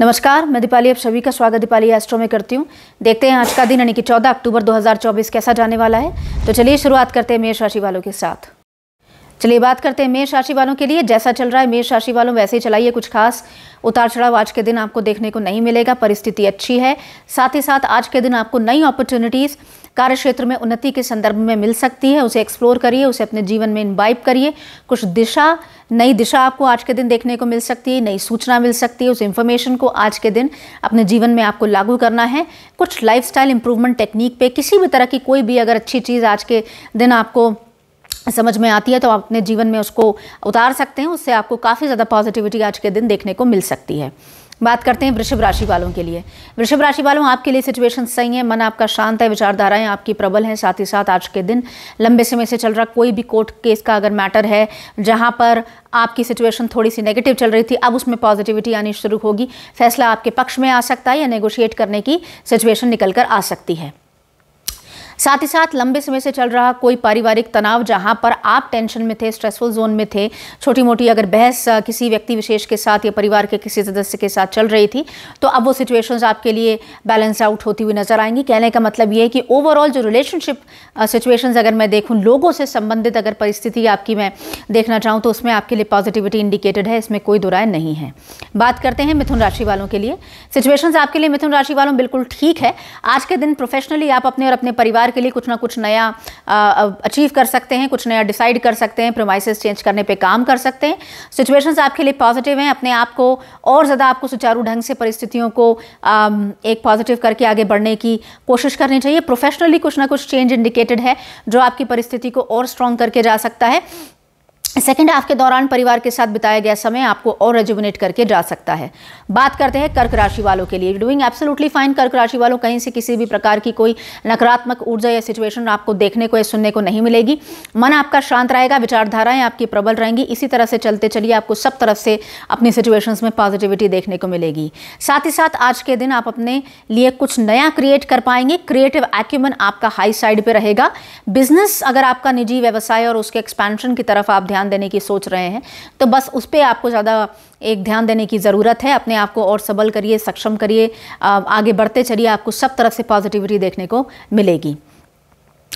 नमस्कार मैं दीपाली आप सभी का स्वागत दीपाली एस्ट्रो में करती हूँ देखते हैं आज का दिन यानी कि 14 अक्टूबर 2024 कैसा जाने वाला है तो चलिए शुरुआत करते हैं मेष राशि वालों के साथ चलिए बात करते हैं मेष राशि वालों के लिए जैसा चल रहा है मेष राशि वालों वैसे ही चलाइए कुछ खास उतार चढ़ाव आज के दिन आपको देखने को नहीं मिलेगा परिस्थिति अच्छी है साथ ही साथ आज के दिन आपको नई अपॉर्चुनिटीज़ कार्य क्षेत्र में उन्नति के संदर्भ में मिल सकती है उसे एक्सप्लोर करिए उसे अपने जीवन में इन्वाइप करिए कुछ दिशा नई दिशा आपको आज के दिन देखने को मिल सकती है नई सूचना मिल सकती है उस इन्फॉर्मेशन को आज के दिन अपने जीवन में आपको लागू करना है कुछ लाइफस्टाइल इंप्रूवमेंट टेक्निक पे किसी भी तरह की कोई भी अगर अच्छी चीज़ आज के दिन आपको समझ में आती है तो आप अपने जीवन में उसको उतार सकते हैं उससे आपको काफ़ी ज़्यादा पॉजिटिविटी आज के दिन देखने को मिल सकती है बात करते हैं वृषभ राशि वालों के लिए वृषभ राशि वालों आपके लिए सिचुएशन सही है मन आपका शांत है विचारधाराएं आपकी प्रबल हैं साथ ही साथ आज के दिन लंबे समय से चल रहा कोई भी कोर्ट केस का अगर मैटर है जहां पर आपकी सिचुएशन थोड़ी सी नेगेटिव चल रही थी अब उसमें पॉजिटिविटी आनी शुरू होगी फैसला आपके पक्ष में आ सकता है या नेगोशिएट करने की सिचुएशन निकल कर आ सकती है साथ ही साथ लंबे समय से चल रहा कोई पारिवारिक तनाव जहां पर आप टेंशन में थे स्ट्रेसफुल जोन में थे छोटी मोटी अगर बहस किसी व्यक्ति विशेष के साथ या परिवार के किसी सदस्य के साथ चल रही थी तो अब वो सिचुएशंस आपके लिए बैलेंस आउट होती हुई नजर आएंगी कहने का मतलब ये है कि ओवरऑल जो रिलेशनशिप सिचुएशन अगर मैं देखूँ लोगों से संबंधित अगर परिस्थिति आपकी मैं देखना चाहूँ तो उसमें आपके लिए पॉजिटिविटी इंडिकेटेड है इसमें कोई दुराय नहीं है बात करते हैं मिथुन राशि वालों के लिए सिचुएशन आपके लिए मिथुन राशि वालों बिल्कुल ठीक है आज के दिन प्रोफेशनली आप अपने और अपने परिवार परिवार के लिए कुछ ना कुछ नया अचीव कर सकते हैं कुछ नया डिसाइड कर सकते हैं प्रोमाइसिस चेंज करने पर काम कर सकते हैं सिचुएशन आपके लिए पॉजिटिव हैं अपने आप को और ज़्यादा आपको सुचारू ढंग से परिस्थितियों को एक पॉजिटिव करके आगे बढ़ने की कोशिश करनी चाहिए प्रोफेशनली कुछ ना कुछ चेंज इंडिकेटेड है जो आपकी परिस्थिति को और स्ट्रॉन्ग करके जा सकता है सेकेंड हाफ के दौरान परिवार के साथ बिताया गया समय आपको और रेजुबनेट करके जा सकता है बात करते हैं कर्क राशि वालों के लिए डूइंग एब्सोल्युटली फाइन कर्क राशि वालों कहीं से किसी भी प्रकार की कोई नकारात्मक ऊर्जा या सिचुएशन आपको देखने को या सुनने को नहीं मिलेगी मन आपका शांत रहेगा विचारधाराएं आपकी प्रबल रहेंगी इसी तरह से चलते चलिए आपको सब तरफ से अपनी सिचुएशन में पॉजिटिविटी देखने को मिलेगी साथ ही साथ आज के दिन आप अपने लिए कुछ नया क्रिएट कर पाएंगे क्रिएटिव एक्यूमन आपका हाई साइड पर रहेगा बिजनेस अगर आपका निजी व्यवसाय और उसके एक्सपेंशन की तरफ आप ध्यान ध्यान देने की सोच रहे हैं तो बस उस पर आपको ज़्यादा एक ध्यान देने की ज़रूरत है अपने आप को और सबल करिए सक्षम करिए आगे बढ़ते चलिए आपको सब तरफ से पॉजिटिविटी देखने को मिलेगी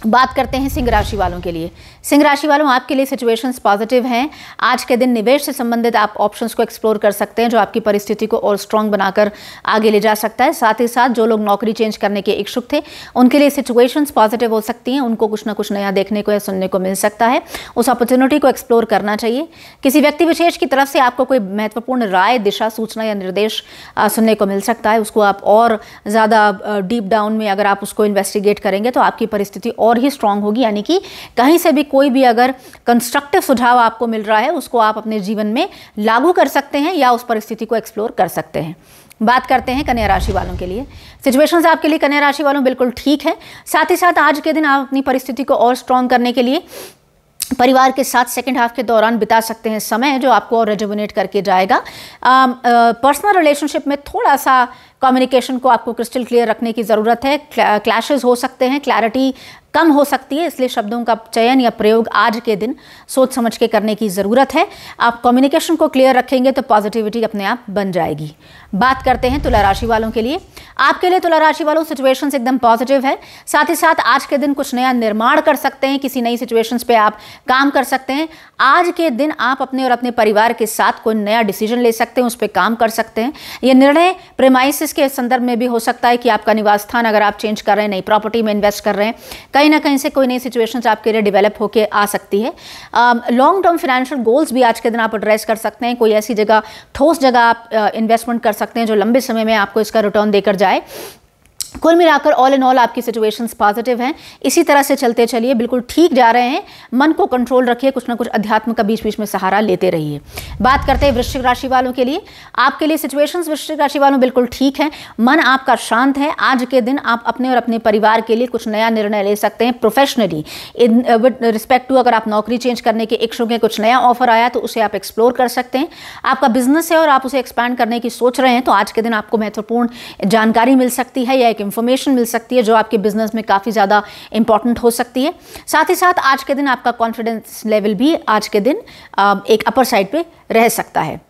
बात करते हैं सिंह राशि वालों के लिए सिंह राशि वालों आपके लिए सिचुएशंस पॉजिटिव हैं आज के दिन निवेश से संबंधित आप ऑप्शंस को एक्सप्लोर कर सकते हैं जो आपकी परिस्थिति को और स्ट्रांग बनाकर आगे ले जा सकता है साथ ही साथ जो लोग नौकरी चेंज करने के इच्छुक थे उनके लिए सिचुएशंस पॉजिटिव हो सकती हैं उनको कुछ ना कुछ नया देखने को या सुनने को मिल सकता है उस अपॉर्चुनिटी को एक्सप्लोर करना चाहिए किसी व्यक्ति विशेष की तरफ से आपको कोई महत्वपूर्ण राय दिशा सूचना या निर्देश सुनने को मिल सकता है उसको आप और ज़्यादा डीप डाउन में अगर आप उसको इन्वेस्टिगेट करेंगे तो आपकी परिस्थिति और ही स्ट्रांग होगी यानी कि कहीं से भी कोई भी अगर कंस्ट्रक्टिव सुझाव आपको मिल रहा है उसको आप अपने जीवन में लागू कर सकते हैं या उस परिस्थिति को एक्सप्लोर कर सकते हैं बात करते हैं कन्या राशि वालों के लिए सिचुएशंस आपके लिए कन्या राशि वालों बिल्कुल ठीक है साथ ही साथ आज के दिन आप अपनी परिस्थिति को और स्ट्रांग करने के लिए परिवार के साथ सेकेंड हाफ के दौरान बिता सकते हैं समय जो आपको और रेजुबिनेट करके जाएगा पर्सनल um, रिलेशनशिप uh, में थोड़ा सा कम्युनिकेशन को आपको क्रिस्टल क्लियर रखने की ज़रूरत है क्लैशेज हो सकते हैं क्लैरिटी कम हो सकती है इसलिए शब्दों का चयन या प्रयोग आज के दिन सोच समझ के करने की ज़रूरत है आप कम्युनिकेशन को क्लियर रखेंगे तो पॉजिटिविटी अपने आप बन जाएगी बात करते हैं तुला राशि वालों के लिए आपके लिए तुला राशि वालों सिचुएशंस एकदम पॉजिटिव है साथ ही साथ आज के दिन कुछ नया निर्माण कर सकते हैं किसी नई सिचुएशंस पे आप काम कर सकते हैं आज के दिन आप अपने और अपने परिवार के साथ कोई नया डिसीजन ले सकते हैं उस पर काम कर सकते हैं ये निर्णय प्रेमाइसिस के संदर्भ में भी हो सकता है कि आपका निवास स्थान अगर आप चेंज कर रहे हैं नई प्रॉपर्टी में इन्वेस्ट कर रहे हैं कहीं ना कहीं से कोई नई सिचुएशन आपके लिए डिवेलप होकर आ सकती है लॉन्ग टर्म फाइनेंशियल गोल्स भी आज के दिन आप एड्रेस कर सकते हैं कोई ऐसी जगह ठोस जगह आप इन्वेस्टमेंट uh, कर सकते हैं जो लंबे समय में आपको इसका रिटर्न देकर जाए कुल मिलाकर ऑल एंड ऑल आपकी सिचुएशंस पॉजिटिव हैं इसी तरह से चलते चलिए बिल्कुल ठीक जा रहे हैं मन को कंट्रोल रखिए कुछ ना कुछ अध्यात्म का बीच बीच में सहारा लेते रहिए बात करते हैं वृश्चिक राशि वालों के लिए आपके लिए सिचुएशंस वृश्चिक राशि वालों बिल्कुल ठीक हैं मन आपका शांत है आज के दिन आप अपने और अपने परिवार के लिए कुछ नया निर्णय ले सकते हैं professionally in with respect to अगर आप नौकरी चेंज करने के इच्छुक हैं कुछ नया ऑफर आया तो उसे आप एक्सप्लोर कर सकते हैं आपका बिजनेस है और आप उसे एक्सपैंड करने की सोच रहे हैं तो आज के दिन आपको महत्वपूर्ण जानकारी मिल सकती है या एक एक इन्फॉर्मेशन मिल सकती है जो आपके बिजनेस में काफ़ी ज़्यादा इंपॉर्टेंट हो सकती है साथ ही साथ आज के दिन आपका कॉन्फिडेंस लेवल भी आज के दिन एक अपर साइड पर रह सकता है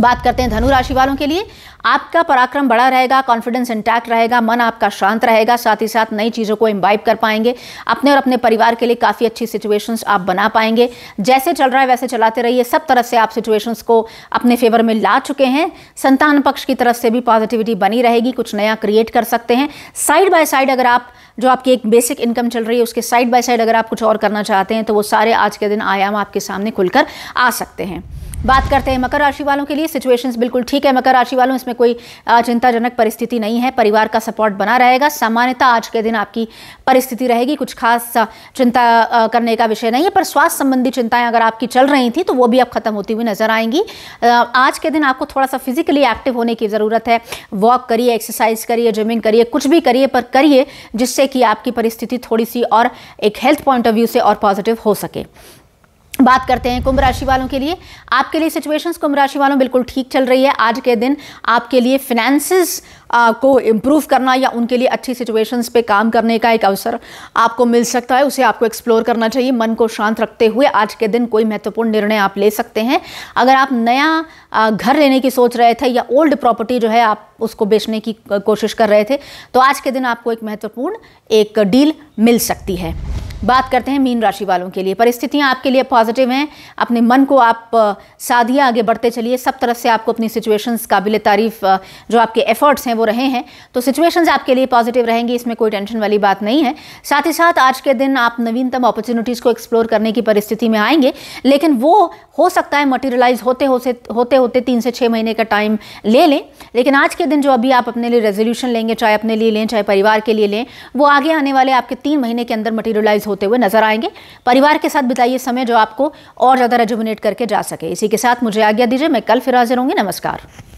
बात करते हैं धनु राशि वालों के लिए आपका पराक्रम बड़ा रहेगा कॉन्फिडेंस इंटैक्ट रहेगा मन आपका शांत रहेगा साथ ही साथ नई चीज़ों को इम्बाइब कर पाएंगे अपने और अपने परिवार के लिए काफ़ी अच्छी सिचुएशंस आप बना पाएंगे जैसे चल रहा है वैसे चलाते रहिए सब तरफ से आप सिचुएशंस को अपने फेवर में ला चुके हैं संतान पक्ष की तरफ से भी पॉजिटिविटी बनी रहेगी कुछ नया क्रिएट कर सकते हैं साइड बाय साइड अगर आप जो आपकी एक बेसिक इनकम चल रही है उसके साइड बाय साइड अगर आप कुछ और करना चाहते हैं तो वो सारे आज के दिन आयाम आपके सामने खुलकर आ सकते हैं बात करते हैं मकर राशि वालों के लिए सिचुएशंस बिल्कुल ठीक है मकर राशि वालों इसमें कोई चिंताजनक परिस्थिति नहीं है परिवार का सपोर्ट बना रहेगा सामान्यता आज के दिन आपकी परिस्थिति रहेगी कुछ खास चिंता करने का विषय नहीं है पर स्वास्थ्य संबंधी चिंताएं अगर आपकी चल रही थी तो वो भी अब खत्म होती हुई नजर आएंगी आज के दिन आपको थोड़ा सा फिजिकली एक्टिव होने की ज़रूरत है वॉक करिए एक्सरसाइज करिए जिमिंग करिए कुछ भी करिए पर करिए जिससे कि आपकी परिस्थिति थोड़ी सी और एक हेल्थ पॉइंट ऑफ व्यू से और पॉजिटिव हो सके बात करते हैं कुंभ राशि वालों के लिए आपके लिए सिचुएशंस कुंभ राशि वालों बिल्कुल ठीक चल रही है आज के दिन आपके लिए फिनेंसिस को इम्प्रूव करना या उनके लिए अच्छी सिचुएशंस पे काम करने का एक अवसर आपको मिल सकता है उसे आपको एक्सप्लोर करना चाहिए मन को शांत रखते हुए आज के दिन कोई महत्वपूर्ण निर्णय आप ले सकते हैं अगर आप नया घर लेने की सोच रहे थे या ओल्ड प्रॉपर्टी जो है आप उसको बेचने की कोशिश कर रहे थे तो आज के दिन आपको एक महत्वपूर्ण एक डील मिल सकती है बात करते हैं मीन राशि वालों के लिए परिस्थितियां आपके लिए पॉजिटिव हैं अपने मन को आप साधिए आगे बढ़ते चलिए सब तरफ से आपको अपनी सिचुएशंस काबिल तारीफ जो आपके एफर्ट्स हैं वो रहे हैं तो सिचुएशंस आपके लिए पॉजिटिव रहेंगी इसमें कोई टेंशन वाली बात नहीं है साथ ही साथ आज के दिन आप नवीनतम अपॉर्चुनिटीज़ को एक्सप्लोर करने की परिस्थिति में आएंगे लेकिन वो हो सकता है मटेरियलाइज होते होते होते होते तीन से छः महीने का टाइम ले लें लेकिन आज के दिन जो अभी आप अपने लिए रेजोल्यूशन लेंगे चाहे अपने लिए लें चाहे परिवार के लिए लें वो आगे आने वाले आपके तीन महीने के अंदर मटेरियलाइज हो होते हुए नजर आएंगे परिवार के साथ बिताइए समय जो आपको और ज़्यादा रेजुमिनेट करके जा सके इसी के साथ मुझे आज्ञा दीजिए मैं कल फिर हाजिर होंगी नमस्कार